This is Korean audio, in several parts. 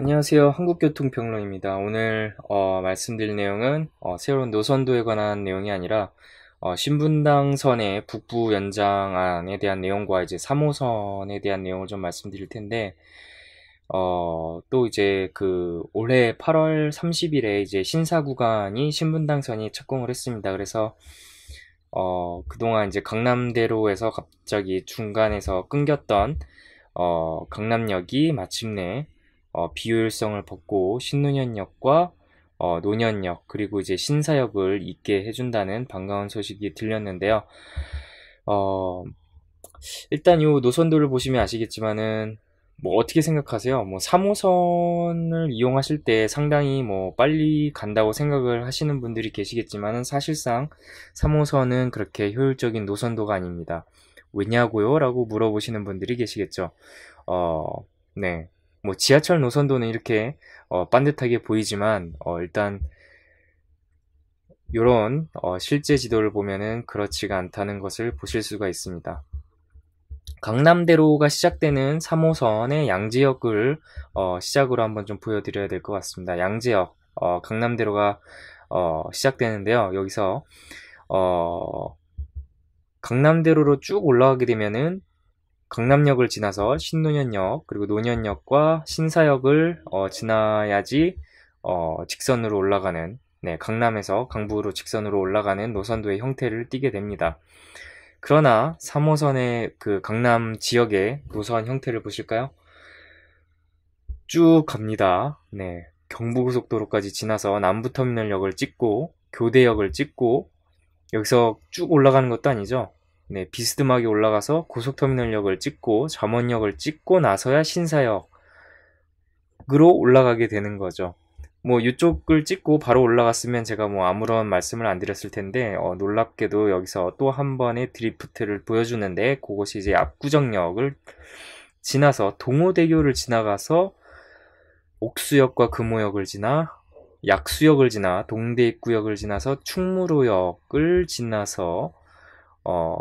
안녕하세요. 한국교통평론입니다. 오늘 어, 말씀드릴 내용은 어, 새로운 노선도에 관한 내용이 아니라 어, 신분당 선의 북부 연장안에 대한 내용과 이제 3호선에 대한 내용을 좀 말씀드릴 텐데 어, 또 이제 그 올해 8월 30일에 이제 신사 구간이 신분당 선이 착공을 했습니다. 그래서 어, 그동안 이제 강남대로에서 갑자기 중간에서 끊겼던 어, 강남역이 마침내 어, 비효율성을 벗고 신노년역과 어, 노년역 그리고 이제 신사역을 있게 해준다는 반가운 소식이 들렸는데요. 어, 일단 이 노선도를 보시면 아시겠지만은 뭐 어떻게 생각하세요? 뭐 3호선을 이용하실 때 상당히 뭐 빨리 간다고 생각을 하시는 분들이 계시겠지만은 사실상 3호선은 그렇게 효율적인 노선도가 아닙니다. 왜냐고요? 라고 물어보시는 분들이 계시겠죠. 어, 네. 뭐 지하철 노선도는 이렇게 어, 빤듯하게 보이지만 어, 일단 이런 어, 실제 지도를 보면은 그렇지가 않다는 것을 보실 수가 있습니다. 강남대로가 시작되는 3호선의 양지역을 어, 시작으로 한번 좀 보여드려야 될 것 같습니다. 양지역 어, 강남대로가 어, 시작되는데요. 여기서 어, 강남대로로 쭉 올라가게 되면은 강남역을 지나서 신논현역 그리고 논현역과 신사역을 어, 지나야지 어, 직선으로 올라가는 네, 강남에서 강북으로 직선으로 올라가는 노선도의 형태를 띠게 됩니다. 그러나 3호선의 그 강남 지역의 노선 형태를 보실까요? 쭉 갑니다. 네, 경부고속도로까지 지나서 남부터미널역을 찍고 교대역을 찍고 여기서 쭉 올라가는 것도 아니죠. 네, 비스듬하게 올라가서 고속터미널역을 찍고 잠원역을 찍고 나서야 신사역으로 올라가게 되는 거죠. 뭐 이쪽을 찍고 바로 올라갔으면 제가 뭐 아무런 말씀을 안 드렸을 텐데 어, 놀랍게도 여기서 또 한 번의 드리프트를 보여주는데 그것이 이제 압구정역을 지나서 동호대교를 지나가서 옥수역과 금호역을 지나 약수역을 지나 동대입구역을 지나서 충무로역을 지나서 어,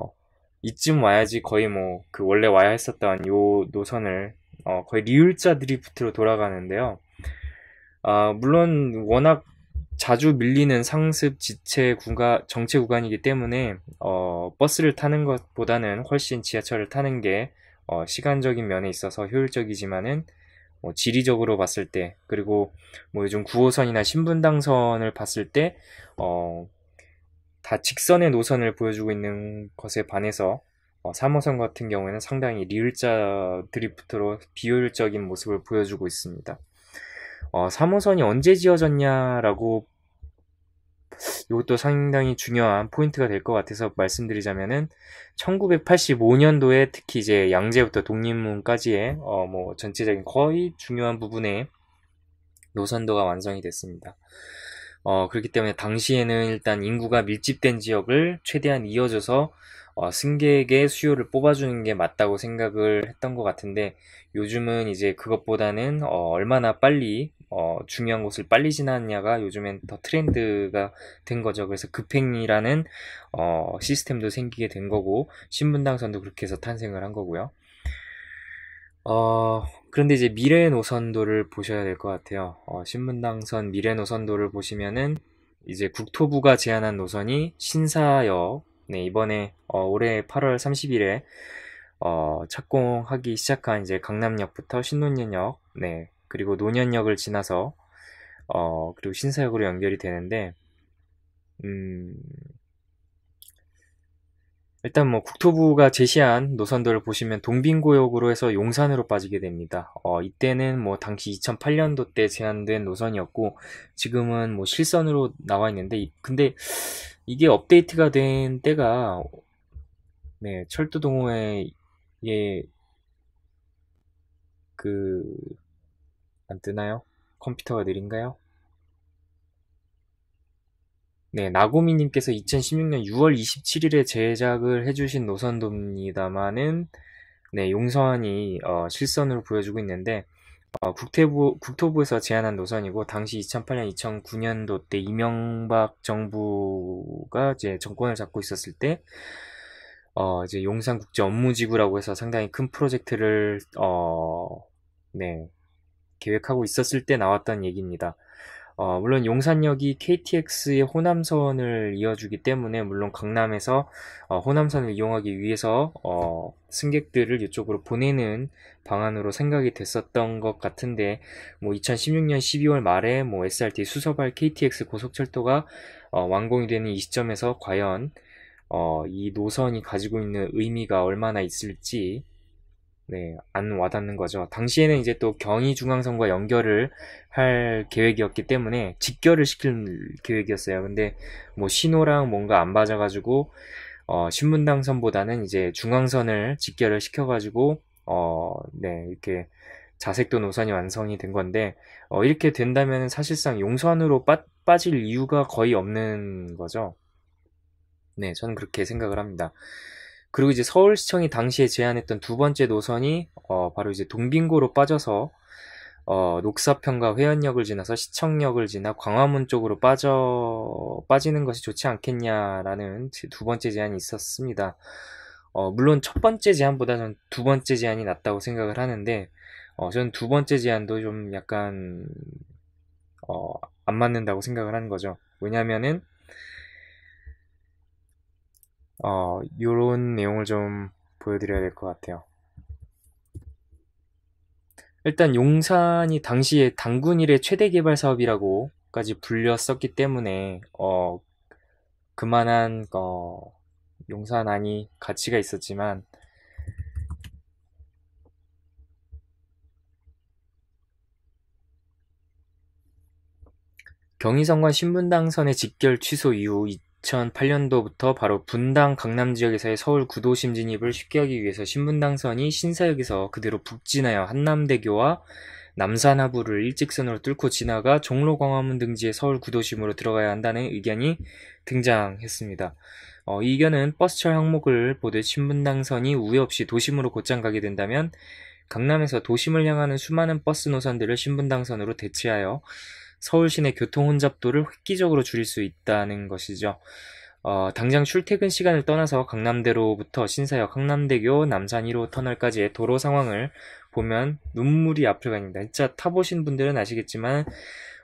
이쯤 와야지 거의 뭐 그 원래 와야 했었던 요 노선을 어, 거의 리을자 드리프트로 돌아가는데요. 아, 물론 워낙 자주 밀리는 상습 지체 구간 정체 구간이기 때문에 어, 버스를 타는 것보다는 훨씬 지하철을 타는 게 어, 시간적인 면에 있어서 효율적이지만은 뭐 지리적으로 봤을 때 그리고 뭐 요즘 9호선이나 신분당선을 봤을 때 어, 다 직선의 노선을 보여주고 있는 것에 반해서 어, 3호선 같은 경우에는 상당히 리을자 드리프트로 비효율적인 모습을 보여주고 있습니다. 어, 3호선이 언제 지어졌냐라고 이것도 상당히 중요한 포인트가 될 것 같아서 말씀드리자면은 1985년도에 특히 이제 양재부터 독립문까지의 어뭐 전체적인 거의 중요한 부분에 노선도가 완성이 됐습니다. 어, 그렇기 때문에 당시에는 일단 인구가 밀집된 지역을 최대한 이어져서 어, 승객의 수요를 뽑아주는 게 맞다고 생각을 했던 것 같은데 요즘은 이제 그것보다는 어, 얼마나 빨리 어, 중요한 곳을 빨리 지났냐가 요즘엔 더 트렌드가 된 거죠. 그래서 급행이라는 어, 시스템도 생기게 된 거고 신분당선도 그렇게 해서 탄생을 한 거고요. 어, 그런데 이제 미래 노선도를 보셔야 될 것 같아요. 어, 신문당선 미래 노선도를 보시면은 이제 국토부가 제안한 노선이 신사역, 네, 이번에 어, 올해 8월 30일에 어, 착공하기 시작한 이제 강남역부터 신논현역, 네, 그리고 노년역을 지나서 어, 그리고 신사역으로 연결이 되는데, 음, 일단 뭐 국토부가 제시한 노선들을 보시면 동빙고역으로 해서 용산으로 빠지게 됩니다. 어, 이때는 뭐 당시 2008년도 때 제한된 노선이었고 지금은 뭐 실선으로 나와 있는데 근데 이게 업데이트가 된 때가 네, 철도 동호회 예그 안 뜨나요? 컴퓨터가 느린가요? 네, 나고미님께서 2016년 6월 27일에 제작을 해주신 노선도입니다만은 네, 용선이 어, 실선으로 보여주고 있는데 어, 국태부, 국토부에서 제안한 노선이고 당시 2008년, 2009년도 때 이명박 정부가 이제 정권을 잡고 있었을 때 어, 이제 용산국제 업무지구라고 해서 상당히 큰 프로젝트를 어, 네, 계획하고 있었을 때 나왔던 얘기입니다. 어, 물론 용산역이 KTX의 호남선을 이어주기 때문에 물론 강남에서 어, 호남선을 이용하기 위해서 어, 승객들을 이쪽으로 보내는 방안으로 생각이 됐었던 것 같은데 뭐 2016년 12월 말에 뭐 SRT 수서발 KTX 고속철도가 어, 완공이 되는 이 시점에서 과연 어, 이 노선이 가지고 있는 의미가 얼마나 있을지 네, 안 와닿는 거죠. 당시에는 이제 또 경희 중앙선과 연결을 할 계획이었기 때문에 직결을 시킬 계획이었어요. 근데 뭐 신호랑 뭔가 안 맞아가지고 어, 신문당선보다는 이제 중앙선을 직결을 시켜가지고 어, 네 이렇게 자색도 노선이 완성이 된 건데 어, 이렇게 된다면 사실상 용선으로 빠, 빠질 이유가 거의 없는 거죠. 네, 저는 그렇게 생각을 합니다. 그리고 이제 서울시청이 당시에 제안했던 두 번째 노선이 어, 바로 이제 동빙고로 빠져서 어, 녹사평과 회원역을 지나서 시청역을 지나 광화문 쪽으로 빠져 빠지는 것이 좋지 않겠냐라는 두 번째 제안이 있었습니다. 어, 물론 첫 번째 제안보다 는두 번째 제안이 낫다고 생각을 하는데 어, 저는 두 번째 제안도 좀 약간 어, 안 맞는다고 생각을 하는 거죠. 왜냐면은 하 어, 요런 내용을 좀 보여드려야 될 것 같아요. 일단 용산이 당시에 당군일의 최대 개발 사업이라고까지 불렸었기 때문에 어, 그만한 어, 용산안이 가치가 있었지만 경의선관 신분당선의 직결 취소 이후 2008년도부터 바로 분당 강남 지역에서의 서울 구도심 진입을 쉽게 하기 위해서 신분당선이 신사역에서 그대로 북진하여 한남대교와 남산하부를 일직선으로 뚫고 지나가 종로광화문 등지의 서울 구도심으로 들어가야 한다는 의견이 등장했습니다. 어, 이 의견은 버스철 항목을 보듯 신분당선이 우회 없이 도심으로 곧장 가게 된다면 강남에서 도심을 향하는 수많은 버스 노선들을 신분당선으로 대체하여 서울 시내 교통 혼잡도를 획기적으로 줄일 수 있다는 것이죠. 어, 당장 출퇴근 시간을 떠나서 강남대로부터 신사역, 강남대교, 남산 1호 터널까지의 도로 상황을 보면 눈물이 앞을 가니다 진짜 타보신 분들은 아시겠지만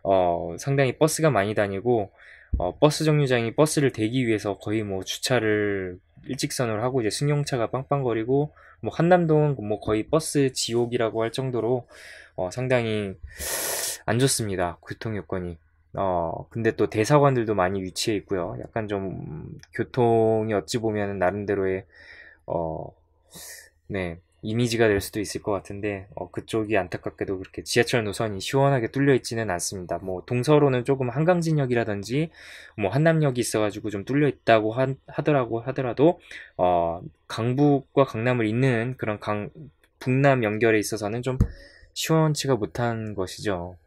어, 상당히 버스가 많이 다니고 어, 버스 정류장이 버스를 대기 위해서 거의 뭐 주차를 일직선으로 하고 이제 승용차가 빵빵거리고 뭐 한남동은 뭐 거의 버스 지옥이라고 할 정도로 어, 상당히 안 좋습니다. 교통 여건이. 어, 근데 또 대사관들도 많이 위치해 있고요. 약간 좀 교통이 어찌 보면 나름대로의 어, 네, 이미지가 될 수도 있을 것 같은데 어, 그쪽이 안타깝게도 그렇게 지하철 노선이 시원하게 뚫려 있지는 않습니다. 뭐 동서로는 조금 한강진역이라든지 뭐 한남역이 있어가지고 좀 뚫려 있다고 하, 하더라고 하더라도 어, 강북과 강남을 잇는 그런 강 북남 연결에 있어서는 좀 시원치가 못한 것이죠.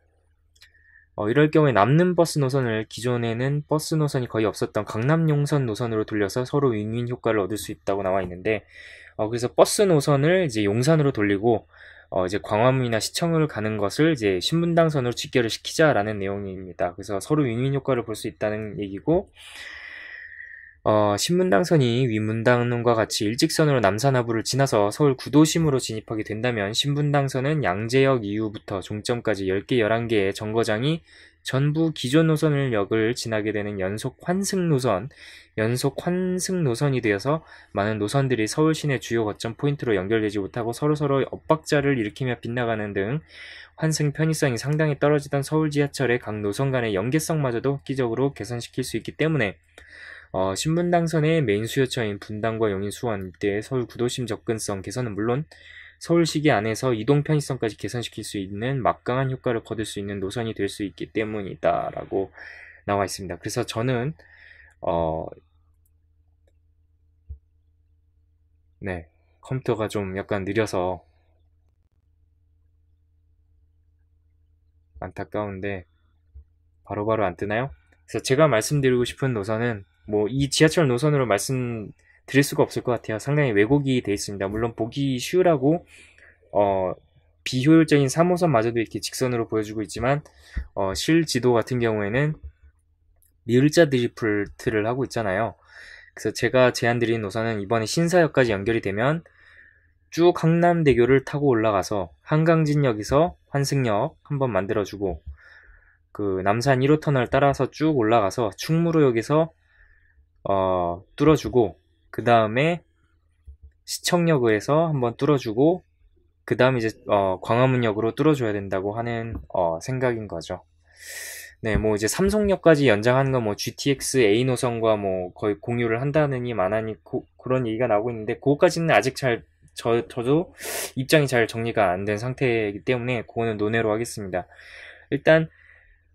어, 이럴 경우에 남는 버스 노선을 기존에는 버스 노선이 거의 없었던 강남 용선 노선으로 돌려서 서로 윈윈 효과를 얻을 수 있다고 나와 있는데 어, 그래서 버스 노선을 이제 용산으로 돌리고 어, 이제 광화문이나 시청을 가는 것을 이제 신분당선으로 직결을 시키자라는 내용입니다. 그래서 서로 윈윈 효과를 볼 수 있다는 얘기고 어, 신분당선이 위문당론과 같이 일직선으로 남산하부를 지나서 서울 구도심으로 진입하게 된다면 신분당선은 양재역 이후부터 종점까지 10개, 11개의 정거장이 전부 기존 노선을 역을 지나게 되는 연속 환승 노선, 연속 환승 노선이 되어서 많은 노선들이 서울 시내 주요 거점 포인트로 연결되지 못하고 서로서로 엇박자를 일으키며 빗나가는 등 환승 편의성이 상당히 떨어지던 서울 지하철의 각 노선 간의 연계성마저도 획기적으로 개선시킬 수 있기 때문에 어, 신분 당선의 메인 수요처인 분당과 용인 수원 이때 의 서울 구도심 접근성 개선은 물론 서울시기 안에서 이동 편의성까지 개선시킬 수 있는 막강한 효과를 거둘 수 있는 노선이 될 수 있기 때문이다라고 나와 있습니다. 그래서 저는 어 네, 컴퓨터가 좀 약간 느려서 안타까운데 바로바로 바로 안 뜨나요? 그래서 제가 말씀드리고 싶은 노선은 뭐 이 지하철 노선으로 말씀 드릴 수가 없을 것 같아요. 상당히 왜곡이 돼 있습니다. 물론 보기 쉬우라고 어, 비효율적인 3호선마저도 이렇게 직선으로 보여주고 있지만 어, 실지도 같은 경우에는 미을자 드리프트를 하고 있잖아요. 그래서 제가 제안드린 노선은 이번에 신사역까지 연결이 되면 쭉강남대교를 타고 올라가서 한강진역에서 환승역 한번 만들어주고 그 남산 1호 터널 따라서 쭉 올라가서 충무로역에서 어, 뚫어주고 그 다음에 시청역에서 한번 뚫어주고 그 다음 이제 어, 광화문역으로 뚫어줘야 된다고 하는 어, 생각인 거죠. 네, 뭐 이제 삼성역까지 연장하는 건뭐 GTX A 노선과 뭐 거의 공유를 한다느니 만하니 고, 그런 얘기가 나오고 있는데 그거까지는 아직 잘 저, 저도 입장이 잘 정리가 안 된 상태이기 때문에 그거는 논외로 하겠습니다. 일단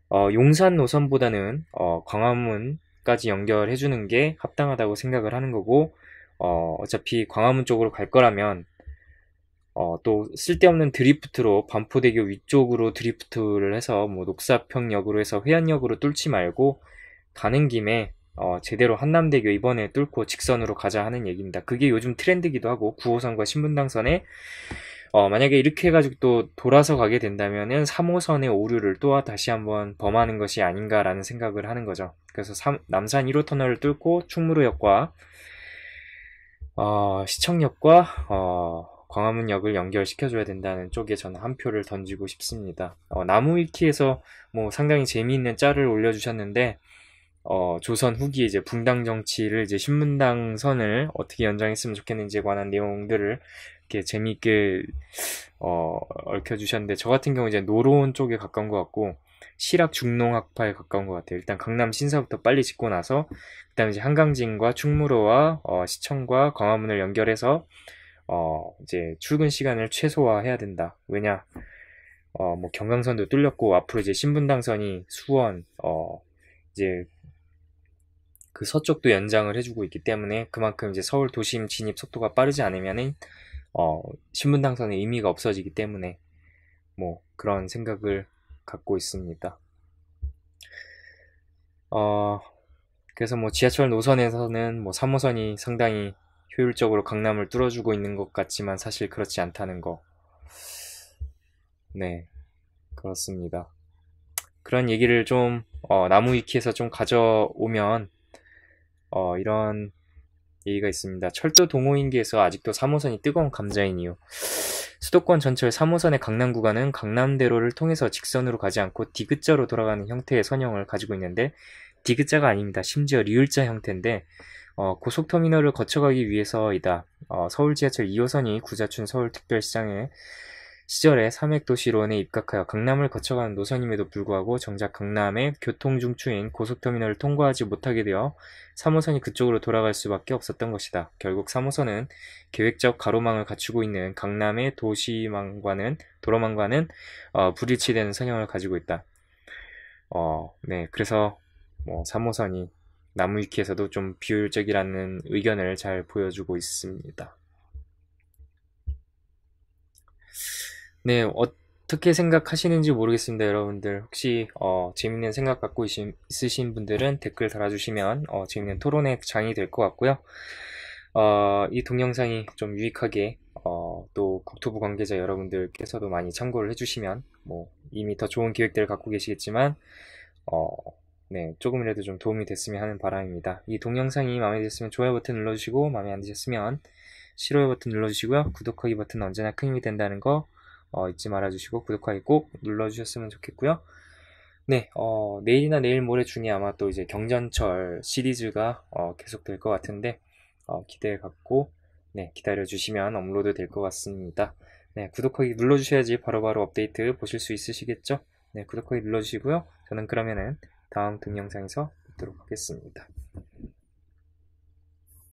어, 용산 노선보다는 어, 광화문 까지 연결해 주는 게 합당하다고 생각을 하는 거고 어, 어차피 광화문 쪽으로 갈 거라면 어, 또 쓸데없는 드리프트로 반포대교 위쪽으로 드리프트를 해서 뭐 녹사평역으로 해서 회안역으로 뚫지 말고 가는 김에 어, 제대로 한남대교 이번에 뚫고 직선으로 가자 하는 얘기입니다. 그게 요즘 트렌드기도 하고 9호선과 신분당선에 어, 만약에 이렇게 해가지고 또 돌아서 가게 된다면은 3호선의 오류를 또 다시 한번 범하는 것이 아닌가라는 생각을 하는 거죠. 그래서 3, 남산 1호 터널을 뚫고 충무로역과 어, 시청역과 어, 광화문역을 연결시켜줘야 된다는 쪽에 저는 한 표를 던지고 싶습니다. 어, 나무 위키에서 뭐 상당히 재미있는 짤을 올려주셨는데 어, 조선 후기에 이제 붕당 정치를 이제 신문당 선을 어떻게 연장했으면 좋겠는지에 관한 내용들을 이렇게 재미있게 어, 얽혀주셨는데 저 같은 경우 이제 노론 쪽에 가까운 것 같고 실학 중농학파에 가까운 것 같아요. 일단 강남 신사부터 빨리 짓고 나서 그다음 이제 한강진과 충무로와 어, 시청과 광화문을 연결해서 어, 이제 출근 시간을 최소화해야 된다. 왜냐 어, 뭐 경강선도 뚫렸고 앞으로 이제 신분당선이 수원 어, 이제 그 서쪽도 연장을 해주고 있기 때문에 그만큼 이제 서울 도심 진입 속도가 빠르지 않으면은 어, 신분 당선의 의미가 없어지기 때문에 뭐 그런 생각을 갖고 있습니다. 어, 그래서 뭐 지하철 노선에서는 뭐 3호선이 상당히 효율적으로 강남을 뚫어주고 있는 것 같지만 사실 그렇지 않다는 거. 네, 그렇습니다. 그런 얘기를 좀 어, 나무위키에서 좀 가져오면 어, 이런 얘기가 있습니다. 철도 동호인계에서 아직도 3호선이 뜨거운 감자인 이유. 수도권 전철 3호선의 강남 구간은 강남대로를 통해서 직선으로 가지 않고 디귿자로 돌아가는 형태의 선형을 가지고 있는데 디귿자가 아닙니다. 심지어 리을자 형태인데 어, 고속터미널을 거쳐가기 위해서이다. 어, 서울 지하철 2호선이 구자춘 서울특별시장에 시절에 삼액도시론에 입각하여 강남을 거쳐가는 노선임에도 불구하고 정작 강남의 교통중추인 고속터미널을 통과하지 못하게 되어 3호선이 그쪽으로 돌아갈 수밖에 없었던 것이다. 결국 3호선은 계획적 가로망을 갖추고 있는 강남의 도시망과는 도로망과는 어, 불일치되는 성향을 가지고 있다. 어, 네, 그래서 뭐 3호선이 나무위키에서도 좀 비효율적이라는 의견을 잘 보여주고 있습니다. 네, 어떻게 생각하시는지 모르겠습니다, 여러분들. 혹시 어, 재밌는 생각 갖고 있으신, 있으신 분들은 댓글 달아주시면 어, 재밌는 토론의 장이 될 것 같고요. 어, 이 동영상이 좀 유익하게 어, 또 국토부 관계자 여러분들께서도 많이 참고를 해주시면 뭐 이미 더 좋은 기획들을 갖고 계시겠지만 어, 네, 조금이라도 좀 도움이 됐으면 하는 바람입니다. 이 동영상이 마음에 드셨으면 좋아요 버튼 눌러주시고 마음에 안 드셨으면 싫어요 버튼 눌러주시고요. 구독하기 버튼 언제나 큰 힘이 된다는 거 어, 잊지 말아주시고 구독하기 꼭 눌러주셨으면 좋겠고요. 네, 어, 내일이나 내일 모레 중에 아마 또 이제 경전철 시리즈가 어, 계속될 것 같은데 어, 기대 갖고 네, 기다려주시면 업로드 될 것 같습니다. 네, 구독하기 눌러주셔야지 바로바로 업데이트 보실 수 있으시겠죠? 네, 구독하기 눌러주시고요. 저는 그러면은 다음 동영상에서 뵙도록 하겠습니다.